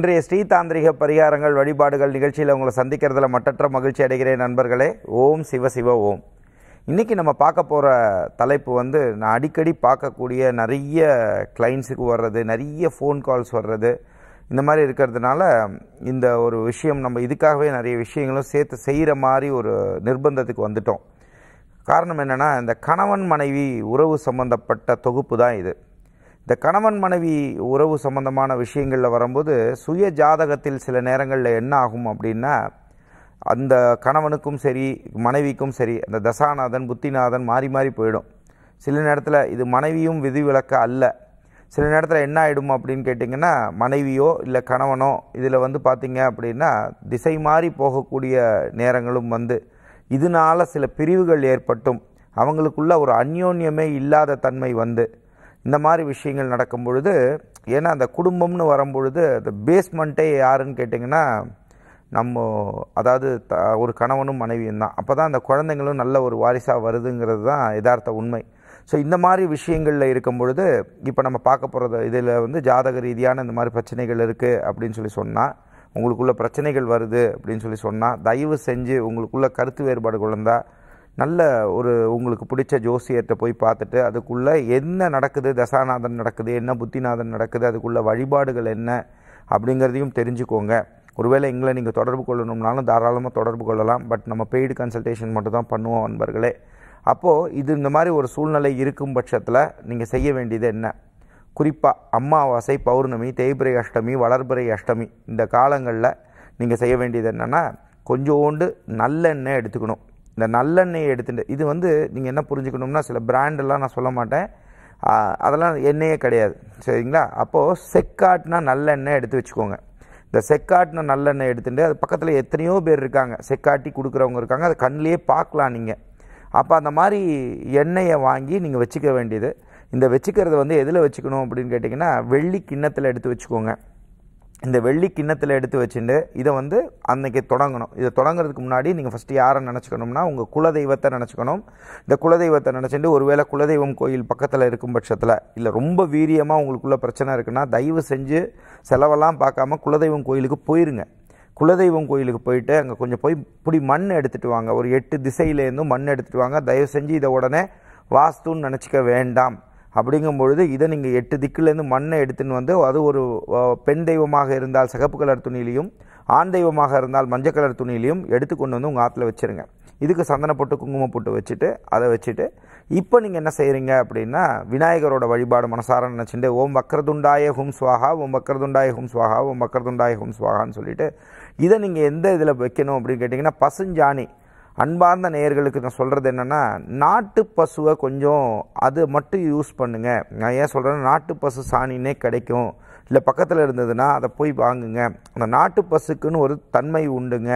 இன்றைய ஸ்ரீதாந்திரிக பரிகாரங்கள் வழிபாடுகள் நிகழ்ச்சியில் உங்களை சந்திக்கிறதுல மட்டற்ற மகிழ்ச்சி அடைகிறேன் நண்பர்களே ஓம் சிவ சிவ ஓம் இன்றைக்கி நம்ம பார்க்க போகிற தலைப்பு வந்து நான் அடிக்கடி பார்க்கக்கூடிய நிறைய கிளைண்ட்ஸுக்கு வர்றது நிறைய ஃபோன் கால்ஸ் வர்றது இந்த மாதிரி இருக்கிறதுனால இந்த ஒரு விஷயம் நம்ம இதுக்காகவே நிறைய விஷயங்களும் சேர்த்து செய்கிற மாதிரி ஒரு நிர்பந்தத்துக்கு வந்துட்டோம் காரணம் என்னென்னா இந்த கணவன் மனைவி உறவு சம்மந்தப்பட்ட தொகுப்பு தான் இது இந்த கணவன் மனைவி உறவு சம்பந்தமான விஷயங்களில் வரும்போது சுய ஜாதகத்தில் சில நேரங்களில் என்ன ஆகும் அப்படின்னா அந்த கணவனுக்கும் சரி மனைவிக்கும் சரி அந்த தசாநாதன் புத்திநாதன் மாறி மாறி போயிடும் சில நேரத்தில் இது மனைவியும் விதிவிலக்க அல்ல சில நேரத்தில் என்ன ஆகிடும் அப்படின்னு கேட்டிங்கன்னா மனைவியோ இல்லை கணவனோ இதில் வந்து பார்த்திங்க அப்படின்னா திசை மாறி போகக்கூடிய நேரங்களும் வந்து இதனால் சில பிரிவுகள் ஏற்பட்டும் அவங்களுக்குள்ள ஒரு அந்யோன்யமே இல்லாத தன்மை வந்து இந்த மாதிரி விஷயங்கள் நடக்கும் பொழுது ஏன்னா அந்த குடும்பம்னு வரும்பொழுது அந்த பேஸ்மெண்ட்டே யாருன்னு கேட்டிங்கன்னா நம்ம அதாவது த ஒரு கணவனும் மனைவியும் தான் அப்போ தான் அந்த குழந்தைங்களும் நல்ல ஒரு வாரிசாக வருதுங்கிறது தான் யதார்த்த உண்மை ஸோ இந்த மாதிரி விஷயங்களில் இருக்கும் பொழுது இப்போ நம்ம பார்க்க போகிறது இதில் வந்து ஜாதக ரீதியான இந்த மாதிரி பிரச்சனைகள் இருக்குது அப்படின்னு சொல்லி சொன்னால் உங்களுக்குள்ள பிரச்சனைகள் வருது அப்படின்னு சொல்லி சொன்னால் தயவு செஞ்சு உங்களுக்குள்ள கருத்து வேறுபாடு குழந்தால் நல்ல ஒரு உங்களுக்கு பிடிச்ச ஜோசியர்கிட்ட போய் பார்த்துட்டு அதுக்குள்ளே என்ன நடக்குது தசாநாதன் நடக்குது என்ன புத்திநாதன் நடக்குது அதுக்குள்ளே வழிபாடுகள் என்ன அப்படிங்கிறதையும் தெரிஞ்சுக்கோங்க ஒருவேளை எங்களை நீங்கள் தொடர்பு கொள்ளணும்னாலும் தாராளமாக தொடர்பு கொள்ளலாம் பட் நம்ம பெய்டு கன்சல்டேஷன் மட்டும் தான் பண்ணுவோம் நண்பர்களே அப்போது இது இந்த மாதிரி ஒரு சூழ்நிலை இருக்கும் பட்சத்தில் நீங்கள் செய்ய வேண்டியது என்ன குறிப்பாக அம்மாவாசை பௌர்ணமி தேய்பிரை அஷ்டமி வளர்பிரை அஷ்டமி இந்த காலங்களில் நீங்கள் செய்ய வேண்டியது என்னென்னா கொஞ்சோண்டு நல்லெண்ணெய் எடுத்துக்கணும் இந்த நல்லெண்ணெயை எடுத்துட்டு இது வந்து நீங்கள் என்ன புரிஞ்சுக்கணும்னா சில பிராண்டெல்லாம் நான் சொல்ல மாட்டேன் அதெல்லாம் எண்ணெயே கிடையாது சரிங்களா அப்போது செக்காட்னா நல்லெண்ணெய் எடுத்து வச்சுக்கோங்க இந்த செக்காட்னா நல்லெண்ணெய் எடுத்துகிட்டு அது பக்கத்தில் எத்தனையோ பேர் இருக்காங்க செக்காட்டி கொடுக்குறவங்க இருக்காங்க அதை கண்ணிலே பார்க்கலாம் நீங்கள் அப்போ அந்த மாதிரி எண்ணெயை வாங்கி நீங்கள் வச்சுக்க வேண்டியது இந்த வச்சுக்கிறது வந்து எதில் வச்சுக்கணும் அப்படின்னு கேட்டிங்கன்னா வெள்ளி கிண்ணத்தில் எடுத்து வச்சுக்கோங்க இந்த வெள்ளி கிண்ணத்தில் எடுத்து வச்சுட்டு இதை வந்து அன்றைக்கி தொடங்கணும் இதை தொடங்குறதுக்கு முன்னாடி நீங்கள் ஃபஸ்ட்டு யாரை நினச்சிக்கணும்னா உங்கள் குலதெய்வத்தை நினச்சிக்கணும் இந்த குலதெய்வத்தை நினச்சிட்டு ஒருவேளை குலதெய்வம் கோயில் பக்கத்தில் இருக்கும் பட்சத்தில் இல்லை ரொம்ப வீரியமாக உங்களுக்குள்ளே பிரச்சனை இருக்குன்னா தயவு செஞ்சு செலவெல்லாம் பார்க்காம குலதெய்வம் கோயிலுக்கு போயிருங்க குலதெய்வம் கோயிலுக்கு போயிட்டு அங்கே கொஞ்சம் போய் இப்படி மண் எடுத்துகிட்டு வாங்க ஒரு எட்டு திசையிலேருந்தும் மண் எடுத்துகிட்டு வாங்க தயவு செஞ்சு இதை உடனே வாஸ்துன்னு நினச்சிக்க வேண்டாம் அப்படிங்கும் பொழுது இதை நீங்கள் எட்டு திக்குலேருந்து மண்ணை எடுத்துன்னு வந்து அது ஒரு பெண் தெய்வமாக இருந்தால் சிகப்பு கலர் துணியிலையும் ஆண் தெய்வமாக இருந்தால் மஞ்சள் கலர் துணியிலையும் எடுத்து கொண்டு வந்து உங்கள் ஆற்றுல வச்சுருங்க இதுக்கு சந்தன போட்டு குங்குமம் போட்டு வச்சுட்டு அதை வச்சுட்டு இப்போ நீங்கள் என்ன செய்கிறீங்க அப்படின்னா விநாயகரோட வழிபாடு மனசார நினச்சிட்டு ஓம் வக்கரதுண்டாய ஹும் ஸ்வாகா ஓம் வக்கரதுண்டாய ஹும் ஸ்வாகா ஓம் வக்கரதுண்டாய ஹும் ஸ்வாகான்னு சொல்லிட்டு இதை நீங்கள் எந்த இதில் வைக்கணும் அப்படின்னு கேட்டிங்கன்னா பசுஞ்சாணி அன்பார்ந்த நேயர்களுக்கு நான் சொல்கிறது என்னென்னா நாட்டு பசுவை கொஞ்சம் அது மட்டும் யூஸ் பண்ணுங்கள் நான் ஏன் சொல்கிறேன்னா நாட்டு பசு சாணினே கிடைக்கும் இல்லை பக்கத்தில் இருந்ததுன்னா அதை போய் வாங்குங்க அந்த நாட்டு பசுக்குன்னு ஒரு தன்மை உண்டுங்க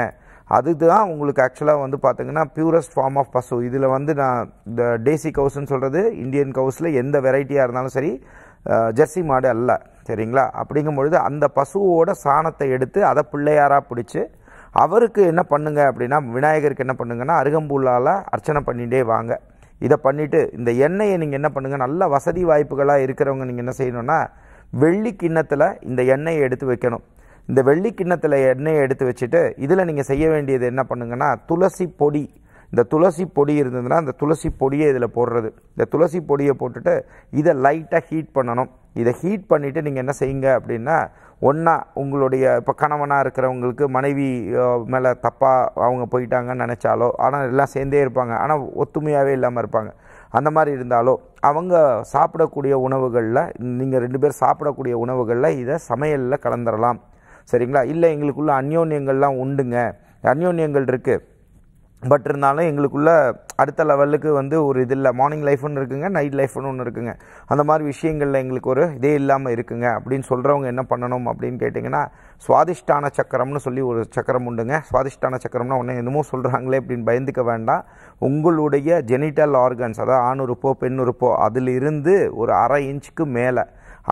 அதுதான் உங்களுக்கு ஆக்சுவலாக வந்து பார்த்திங்கன்னா பியூரஸ்ட் ஃபார்ம் ஆஃப் பசு இதில் வந்து நான் இந்த டேசி கவுஸ்ன்னு சொல்கிறது இந்தியன் கவுஸில் எந்த வெரைட்டியாக இருந்தாலும் சரி ஜெர்சி மாடு அல்ல சரிங்களா அப்படிங்கும் பொழுது அந்த பசுவோட சாணத்தை எடுத்து அதை பிள்ளையாராக பிடிச்சி அவருக்கு என்ன பண்ணுங்க அப்படின்னா விநாயகருக்கு என்ன பண்ணுங்கன்னா அருகம்புல்லால் அர்ச்சனை பண்ணிகிட்டே வாங்க இதை பண்ணிவிட்டு இந்த எண்ணெயை நீங்கள் என்ன பண்ணுங்கள் நல்ல வசதி வாய்ப்புகளாக இருக்கிறவங்க நீங்கள் என்ன செய்யணும்னா வெள்ளி கிண்ணத்தில் இந்த எண்ணெயை எடுத்து வைக்கணும் இந்த வெள்ளி கிண்ணத்தில் எண்ணெயை எடுத்து வச்சுட்டு இதில் நீங்கள் செய்ய வேண்டியது என்ன பண்ணுங்கன்னா துளசி பொடி இந்த துளசி பொடி இருந்ததுன்னா அந்த துளசி பொடியை இதில் போடுறது இந்த துளசி பொடியை போட்டுட்டு இதை லைட்டாக ஹீட் பண்ணணும் இதை ஹீட் பண்ணிவிட்டு நீங்கள் என்ன செய்யுங்க அப்படின்னா ஒன்றா உங்களுடைய இப்போ கணவனாக இருக்கிறவங்களுக்கு மனைவி மேலே தப்பாக அவங்க போயிட்டாங்கன்னு நினச்சாலோ ஆனால் எல்லாம் சேர்ந்தே இருப்பாங்க ஆனால் ஒத்துமையாகவே இல்லாமல் இருப்பாங்க அந்த மாதிரி இருந்தாலோ அவங்க சாப்பிடக்கூடிய உணவுகளில் நீங்கள் ரெண்டு பேர் சாப்பிடக்கூடிய உணவுகளில் இதை சமையலில் கலந்துடலாம் சரிங்களா இல்லை எங்களுக்குள்ள அந்யோன்யங்கள்லாம் உண்டுங்க அந்யோன்யங்கள் இருக்குது பட் இருந்தாலும் எங்களுக்குள்ள அடுத்த லெவலுக்கு வந்து ஒரு இது இல்லை மார்னிங் ஒன்று இருக்குங்க நைட் லைஃப் ஒன்று இருக்குங்க அந்த மாதிரி விஷயங்களில் எங்களுக்கு ஒரு இதே இல்லாமல் இருக்குங்க அப்படின்னு சொல்கிறவங்க என்ன பண்ணணும் அப்படின்னு கேட்டிங்கன்னா சுவாதிஷ்டான சக்கரம்னு சொல்லி ஒரு சக்கரம் உண்டுங்க சுவாதிஷ்டான சக்கரம்னா ஒன்று என்னமோ சொல்கிறாங்களே அப்படின்னு பயந்துக்க வேண்டாம் உங்களுடைய ஜெனிட்டல் ஆர்கன்ஸ் அதாவது ஆணுறுப்போ பெண்ணுறுப்போ அதிலிருந்து ஒரு அரை இன்ச்சுக்கு மேலே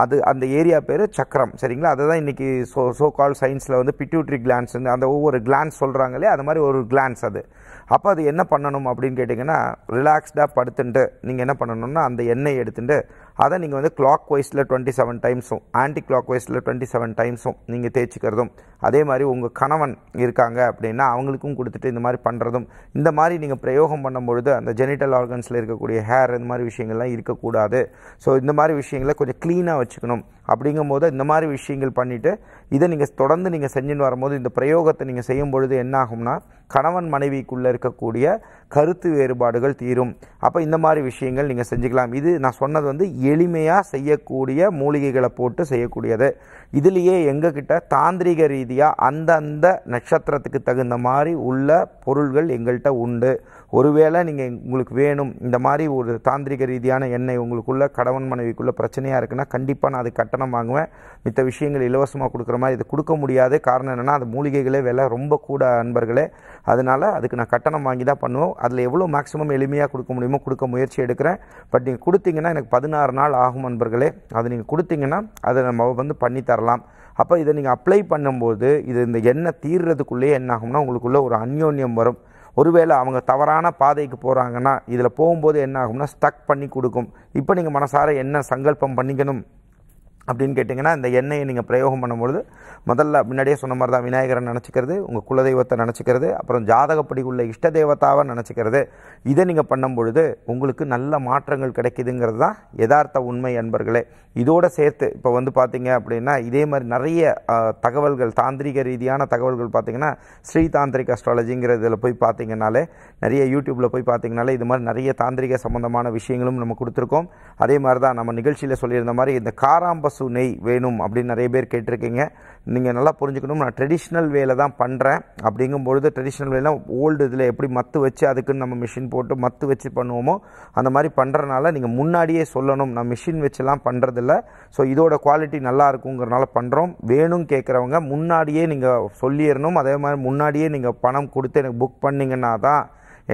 அது அந்த ஏரியா பேர் சக்கரம் சரிங்களா அதை தான் இன்றைக்கி சோ சோ கால் சயின்ஸில் வந்து பிட்யூட்ரி கிளான்ஸ் அந்த ஒவ்வொரு கிளான்ஸ் சொல்கிறாங்களே அது மாதிரி ஒரு கிளான்ஸ் அது அப்போ அது என்ன பண்ணணும் அப்படின்னு கேட்டிங்கன்னா ரிலாக்ஸ்டாக படுத்துட்டு நீங்கள் என்ன பண்ணணும்னா அந்த எண்ணெய் எடுத்துகிட்டு அதை நீங்கள் வந்து கிளாக் வைஸில் டுவெண்ட்டி செவன் டைம்ஸும் ஆன்டி கிளாக் வைஸில் டுவெண்ட்டி செவன் டைம்ஸும் நீங்கள் தேய்ச்சிக்கிறதும் அதே மாதிரி உங்கள் கணவன் இருக்காங்க அப்படின்னா அவங்களுக்கும் கொடுத்துட்டு இந்த மாதிரி பண்ணுறதும் இந்த மாதிரி நீங்கள் பிரயோகம் பண்ணும்பொழுது அந்த ஜெனிட்டல் ஆர்கன்ஸில் இருக்கக்கூடிய ஹேர் இந்த மாதிரி விஷயங்கள்லாம் இருக்கக்கூடாது ஸோ இந்த மாதிரி விஷயங்களை கொஞ்சம் க்ளீனாக வச்சுக்கணும் அப்படிங்கும் போது இந்த மாதிரி விஷயங்கள் பண்ணிவிட்டு இதை நீங்கள் தொடர்ந்து நீங்கள் செஞ்சுன்னு வரும்போது இந்த பிரயோகத்தை நீங்கள் செய்யும் பொழுது என்ன ஆகும்னா கணவன் மனைவிக்குள்ளே இருக்கக்கூடிய கருத்து வேறுபாடுகள் தீரும் அப்போ இந்த மாதிரி விஷயங்கள் நீங்கள் செஞ்சுக்கலாம் இது நான் சொன்னது வந்து எளிமையாக செய்யக்கூடிய மூலிகைகளை போட்டு செய்யக்கூடியது இதுலேயே எங்ககிட்ட தாந்திரிக ரீதியாக அந்தந்த நட்சத்திரத்துக்கு தகுந்த மாதிரி உள்ள பொருள்கள் எங்கள்கிட்ட உண்டு ஒருவேளை நீங்கள் உங்களுக்கு வேணும் இந்த மாதிரி ஒரு தாந்திரிக ரீதியான எண்ணெய் உங்களுக்குள்ள கடவன் மனைவிக்குள்ளே பிரச்சனையாக இருக்குன்னா கண்டிப்பாக நான் அது கட்டணம் வாங்குவேன் மித்த விஷயங்கள் இலவசமாக கொடுக்குற மாதிரி இது கொடுக்க முடியாது காரணம் என்னென்னா அது மூலிகைகளே விலை ரொம்ப கூட அன்பர்களே அதனால் அதுக்கு நான் கட்டணம் வாங்கி தான் பண்ணுவோம் அதில் எவ்வளோ மேக்ஸிமம் எளிமையாக கொடுக்க முடியுமோ கொடுக்க முயற்சி எடுக்கிறேன் பட் நீங்கள் கொடுத்தீங்கன்னா எனக்கு பதினாறு நாள் ஆகும் அன்பர்களே அது நீங்கள் கொடுத்தீங்கன்னா அதை நம்ம வந்து பண்ணி தரலாம் அப்போ இதை நீங்கள் அப்ளை பண்ணும்போது இது இந்த எண்ணெய் தீர்றதுக்குள்ளேயே என்ன ஆகும்னா உங்களுக்குள்ளே ஒரு அந்யோன்யம் வரும் ஒருவேளை அவங்க தவறான பாதைக்கு போகிறாங்கன்னா இதில் போகும்போது என்ன ஆகும்னா ஸ்டக் பண்ணி கொடுக்கும் இப்போ நீங்கள் மனசார என்ன சங்கல்பம் பண்ணிக்கணும் அப்படின்னு கேட்டிங்கன்னா இந்த எண்ணெயை நீங்கள் பிரயோகம் பண்ணும்பொழுது முதல்ல முன்னாடியே சொன்ன மாதிரி தான் விநாயகரை நினச்சிக்கிறது உங்கள் குலதெய்வத்தை நினச்சிக்கிறது அப்புறம் ஜாதகப்படி உள்ள இஷ்ட தேவத்தாவை நினச்சிக்கிறது இதை நீங்கள் பண்ணும்பொழுது உங்களுக்கு நல்ல மாற்றங்கள் கிடைக்குதுங்கிறது தான் யதார்த்த உண்மை அன்பர்களே இதோடு சேர்த்து இப்போ வந்து பார்த்தீங்க அப்படின்னா இதே மாதிரி நிறைய தகவல்கள் தாந்திரிக ரீதியான தகவல்கள் பார்த்தீங்கன்னா ஸ்ரீ தாந்திரிக் அஸ்ட்ராலஜிங்கிற இதில் போய் பார்த்தீங்கனாலே நிறைய யூடியூப்பில் போய் பார்த்தீங்கனாலே இது மாதிரி நிறைய தாந்திரிக சம்மந்தமான விஷயங்களும் நம்ம கொடுத்துருக்கோம் அதே மாதிரி தான் நம்ம நிகழ்ச்சியில் சொல்லியிருந்த மாதிரி இந்த காராம்ப பாமாசு நெய் வேணும் அப்படின்னு நிறைய பேர் கேட்டிருக்கீங்க நீங்கள் நல்லா புரிஞ்சுக்கணும் நான் ட்ரெடிஷ்னல் வேலை தான் பண்ணுறேன் அப்படிங்கும் பொழுது ட்ரெடிஷ்னல் வேலை ஓல்டு இதில் எப்படி மத்து வச்சு அதுக்குன்னு நம்ம மிஷின் போட்டு மத்து வச்சு பண்ணுவோமோ அந்த மாதிரி பண்ணுறனால நீங்கள் முன்னாடியே சொல்லணும் நான் மிஷின் வச்சுலாம் பண்ணுறதில்ல ஸோ இதோட குவாலிட்டி நல்லா இருக்குங்கிறனால பண்ணுறோம் வேணும் கேட்குறவங்க முன்னாடியே நீங்கள் சொல்லிடணும் அதே மாதிரி முன்னாடியே நீங்கள் பணம் கொடுத்து எனக்கு புக் பண்ணிங்கன்னா தான்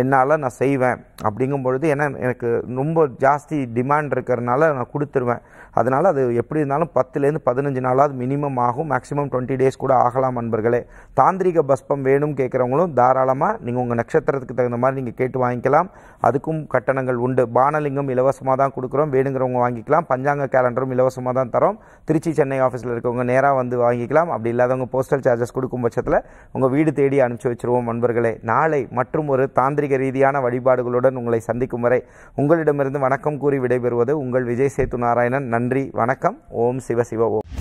என்னால் நான் செய்வேன் அப்படிங்கும் பொழுது ஏன்னா எனக்கு ரொம்ப ஜாஸ்தி டிமாண்ட் இருக்கிறனால நான் கொடுத்துருவேன் அதனால் அது எப்படி இருந்தாலும் பத்துலேருந்து பதினஞ்சு நாளாவது மினிமம் ஆகும் மேக்ஸிமம் டுவெண்ட்டி டேஸ் கூட ஆகலாம் நண்பர்களே தாந்திரிக பஸ்பம் வேணும் கேட்குறவங்களும் தாராளமாக நீங்கள் உங்கள் நட்சத்திரத்துக்கு தகுந்த மாதிரி நீங்கள் கேட்டு வாங்கிக்கலாம் அதுக்கும் கட்டணங்கள் உண்டு பானலிங்கம் இலவசமாக தான் கொடுக்குறோம் வேணுங்கிறவங்க வாங்கிக்கலாம் பஞ்சாங்க கேலண்டரும் இலவசமாக தான் தரோம் திருச்சி சென்னை ஆஃபீஸில் இருக்கவங்க நேராக வந்து வாங்கிக்கலாம் அப்படி இல்லாதவங்க போஸ்டல் சார்ஜஸ் கொடுக்கும் பட்சத்தில் உங்கள் வீடு தேடி அனுப்பிச்சி வச்சுருவோம் நண்பர்களே நாளை மற்றும் ஒரு தாந்திரிக ரீதியான வழிபாடுகளுடன் உங்களை சந்திக்கும் வரை உங்களிடமிருந்து வணக்கம் கூறி விடைபெறுவது உங்கள் விஜய் சேத்து நாராயணன் நன்றி நன்றி வணக்கம் ஓம் சிவ சிவ ஓம்